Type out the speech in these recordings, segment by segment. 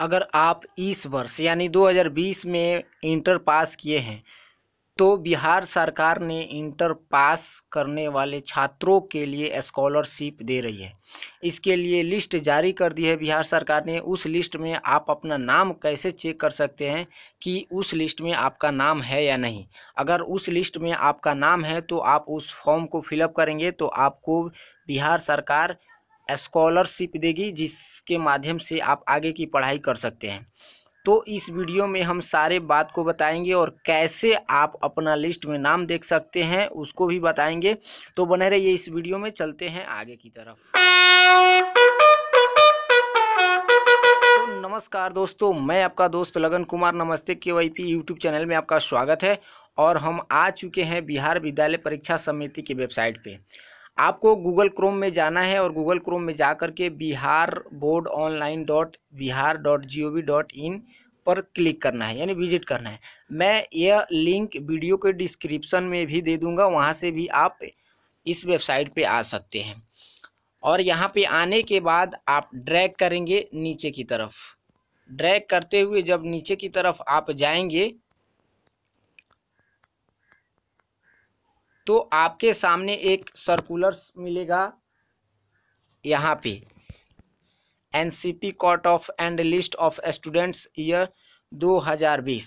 अगर आप इस वर्ष यानी 2020 में इंटर पास किए हैं तो बिहार सरकार ने इंटर पास करने वाले छात्रों के लिए स्कॉलरशिप दे रही है इसके लिए लिस्ट जारी कर दी है बिहार सरकार ने उस लिस्ट में आप अपना नाम कैसे चेक कर सकते हैं कि उस लिस्ट में आपका नाम है या नहीं अगर उस लिस्ट में आपका नाम है तो आप उस फॉर्म को फिलअप करेंगे तो आपको बिहार सरकार स्कॉलरशिप देगी जिसके माध्यम से आप आगे की पढ़ाई कर सकते हैं तो इस वीडियो में हम सारे बात को बताएंगे और कैसे आप अपना लिस्ट में नाम देख सकते हैं उसको भी बताएंगे तो बने रहिए इस वीडियो में चलते हैं आगे की तरफ तो नमस्कार दोस्तों मैं आपका दोस्त लगन कुमार नमस्ते के वाई पी यूट्यूब चैनल में आपका स्वागत है और हम आ चुके हैं बिहार विद्यालय परीक्षा समिति की वेबसाइट पे आपको गूगल क्रोम में जाना है और गूगल क्रोम में जा कर के Bihar board online dot Bihar dot G O V dot in पर क्लिक करना है यानी विजिट करना है मैं यह लिंक वीडियो के डिस्क्रिप्शन में भी दे दूंगा वहाँ से भी आप इस वेबसाइट पे आ सकते हैं और यहाँ पे आने के बाद आप ड्रैग करेंगे नीचे की तरफ ड्रैग करते हुए जब नीचे की तरफ आप जाएंगे तो आपके सामने एक सर्कुलर मिलेगा यहाँ पे N C P cut off and list of students year 2020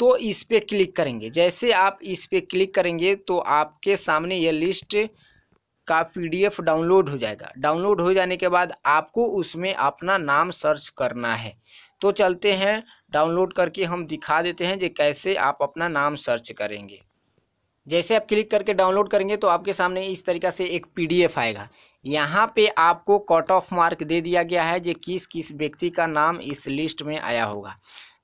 तो इस पर क्लिक करेंगे जैसे आप इस पर क्लिक करेंगे तो आपके सामने यह लिस्ट का पीडीएफ डाउनलोड हो जाएगा डाउनलोड हो जाने के बाद आपको उसमें अपना नाम सर्च करना है तो चलते हैं डाउनलोड करके हम दिखा देते हैं कि कैसे आप अपना नाम सर्च करेंगे जैसे आप क्लिक करके डाउनलोड करेंगे तो आपके सामने इस तरीका से एक पीडीएफ आएगा यहाँ पे आपको कट ऑफ मार्क दे दिया गया है जो किस किस व्यक्ति का नाम इस लिस्ट में आया होगा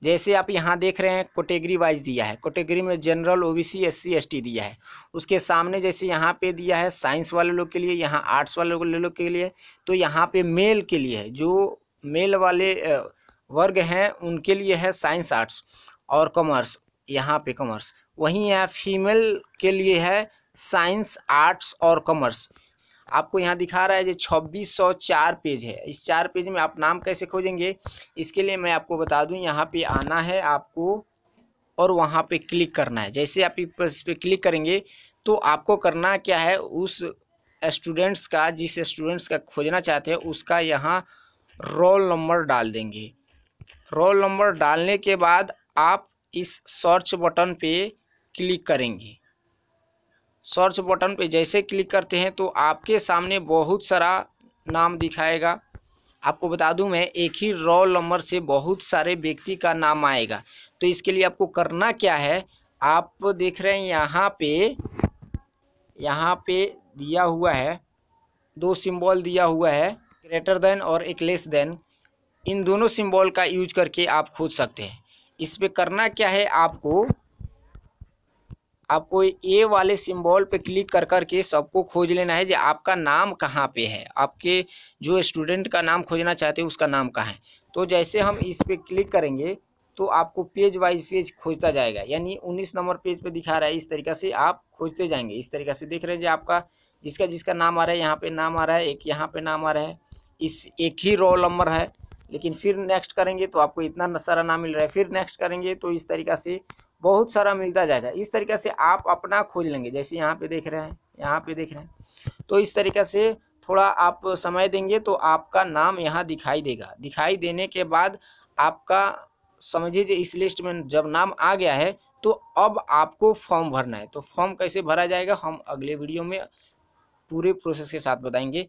जैसे आप यहाँ देख रहे हैं कोटेगरी वाइज दिया है कोटेगरी में जनरल ओबीसी एससी एसटी दिया है उसके सामने जैसे यहाँ पे दिया है साइंस वाले लोग के लिए यहाँ आर्ट्स वाले लोग के लिए तो यहाँ पे मेल के लिए है जो मेल वाले वर्ग हैं उनके लिए है साइंस आर्ट्स और कॉमर्स यहाँ पे कॉमर्स वहीं यहाँ फीमेल के लिए है साइंस आर्ट्स और कॉमर्स आपको यहाँ दिखा रहा है जो छब्बीस सौ चार पेज है इस चार पेज में आप नाम कैसे खोजेंगे इसके लिए मैं आपको बता दूँ यहाँ पे आना है आपको और वहाँ पे क्लिक करना है जैसे आप इस पर क्लिक करेंगे तो आपको करना क्या है उस स्टूडेंट्स का जिस स्टूडेंट्स का खोजना चाहते हैं उसका यहाँ रोल नंबर डाल देंगे रोल नंबर डालने के बाद आप इस सर्च बटन पे क्लिक करेंगे सर्च बटन पे जैसे क्लिक करते हैं तो आपके सामने बहुत सारा नाम दिखाएगा आपको बता दूं मैं एक ही रोल नंबर से बहुत सारे व्यक्ति का नाम आएगा तो इसके लिए आपको करना क्या है आप देख रहे हैं यहाँ पे यहाँ पे दिया हुआ है दो सिंबल दिया हुआ है ग्रेटर देन और एक लेस देन इन दोनों सिंबल का यूज करके आप खोज सकते हैं इस पर करना क्या है आपको आपको ए वाले सिंबल पे क्लिक कर कर के सबको खोज लेना है जो आपका नाम कहाँ पे है आपके जो स्टूडेंट का नाम खोजना चाहते हैं उसका नाम कहाँ है तो जैसे हम इस पर क्लिक करेंगे तो आपको पेज वाइज पेज खोजता जाएगा यानी उन्नीस नंबर पेज पे दिखा रहा है इस तरीके से आप खोजते जाएंगे इस तरीके से देख रहे हैं जो आपका जिसका जिसका नाम आ रहा है यहाँ पे नाम आ रहा है एक यहाँ पे नाम आ रहा है इस एक ही रोल नंबर है लेकिन फिर नेक्स्ट करेंगे तो आपको इतना सारा नाम मिल रहा है फिर नेक्स्ट करेंगे तो इस तरीका से बहुत सारा मिलता जाएगा इस तरीके से आप अपना खोज लेंगे जैसे यहाँ पे देख रहे हैं यहाँ पे देख रहे हैं तो इस तरीके से थोड़ा आप समय देंगे तो आपका नाम यहाँ दिखाई देगा दिखाई देने के बाद आपका समझिए इस लिस्ट में जब नाम आ गया है तो अब आपको फॉर्म भरना है तो फॉर्म कैसे भरा जाएगा हम अगले वीडियो में पूरे प्रोसेस के साथ बताएंगे